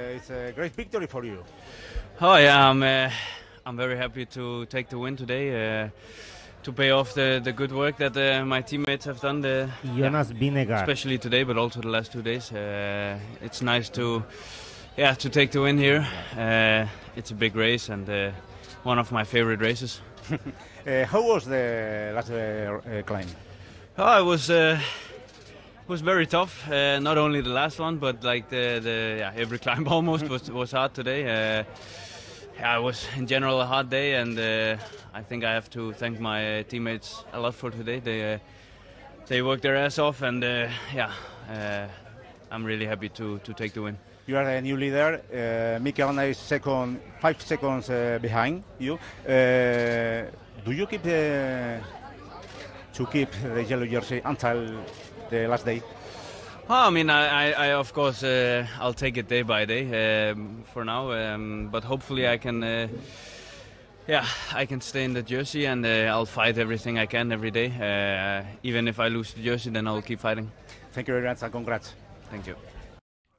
Uh, it's a great victory for you. Oh yeah, I'm uh, I'm very happy to take the win today. Uh, to pay off the, the good work that uh, my teammates have done. The, uh, Jonas yeah, Especially today, but also the last two days. Uh, it's nice to yeah to take the win here. it's a big race and one of my favorite races. how was the last climb? Oh, it was was very tough. Uh, not only the last one, but like the, the yeah, every climb almost was, was hard today. Uh, yeah, it was in general a hard day, and uh, I think I have to thank my teammates a lot for today. They uh, they worked their ass off, and uh, yeah, uh, I'm really happy to to take the win. You are the new leader. Uh, is second, five seconds behind you. do you keep the to keep the yellow jersey until the last day? Oh, I mean, I, I, I of course, uh, I'll take it day by day um, for now, um, but hopefully I can, uh, yeah, I can stay in the jersey and uh, I'll fight everything I can every day. Uh, even if I lose the jersey, then I'll keep fighting. Thank you very much and congrats. Thank you.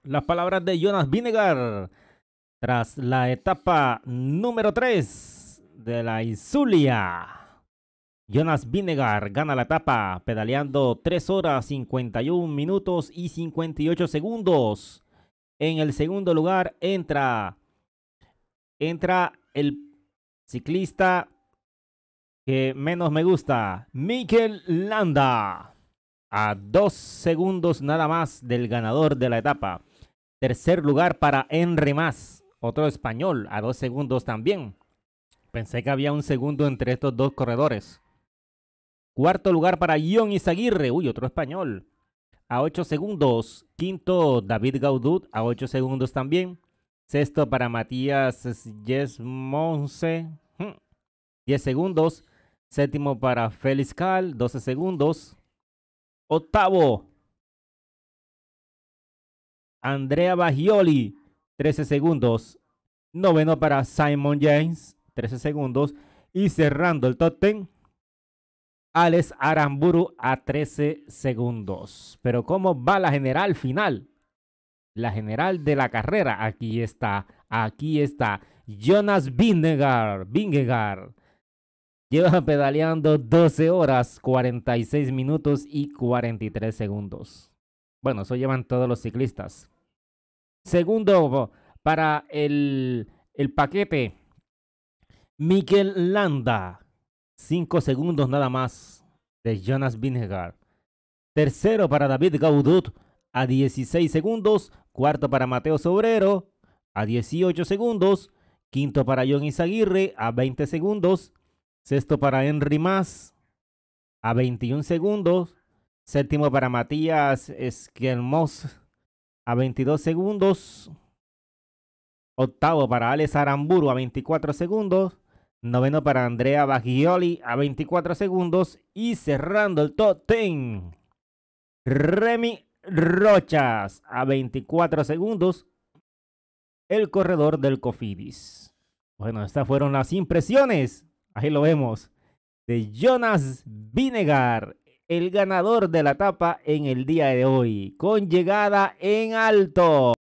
Las palabras de Jonas Vinegar tras la etapa número 3 de la Isulia. Jonas Vinegar gana la etapa pedaleando 3 horas 51 minutos y 58 segundos. En el segundo lugar entra entra el ciclista que menos me gusta, Mikel Landa. A dos segundos nada más del ganador de la etapa. Tercer lugar para Henry Mas, otro español, a dos segundos también. Pensé que había un segundo entre estos dos corredores. Cuarto lugar para Ion Izaguirre. Uy, otro español. A 8 segundos. Quinto, David Gaudut. A 8 segundos también. Sexto para Matías Yesmonce. 10 hmm. segundos. Séptimo para Félix Cal. 12 segundos. Octavo. Andrea Bagioli. 13 segundos. Noveno para Simon James. 13 segundos. Y cerrando el top 10 Alex Aramburu a 13 segundos. Pero ¿cómo va la general final? La general de la carrera. Aquí está, aquí está. Jonas Vingegaard, Vingegaard. Lleva pedaleando 12 horas, 46 minutos y 43 segundos. Bueno, eso llevan todos los ciclistas. Segundo para el, el paquete, Miquel Landa 5 segundos nada más de Jonas Binegar. Tercero para David Gaudut a 16 segundos. Cuarto para Mateo Sobrero a 18 segundos. Quinto para John Izaguirre a 20 segundos. Sexto para Henry Mas a 21 segundos. Séptimo para Matías Esquelmos a 22 segundos. Octavo para Alex Aramburu a 24 segundos. Noveno para Andrea Baggioli a 24 segundos. Y cerrando el top 10, Remy Rochas a 24 segundos. El corredor del Cofidis. Bueno, estas fueron las impresiones. Ahí lo vemos. De Jonas Vinegar, el ganador de la etapa en el día de hoy, con llegada en alto.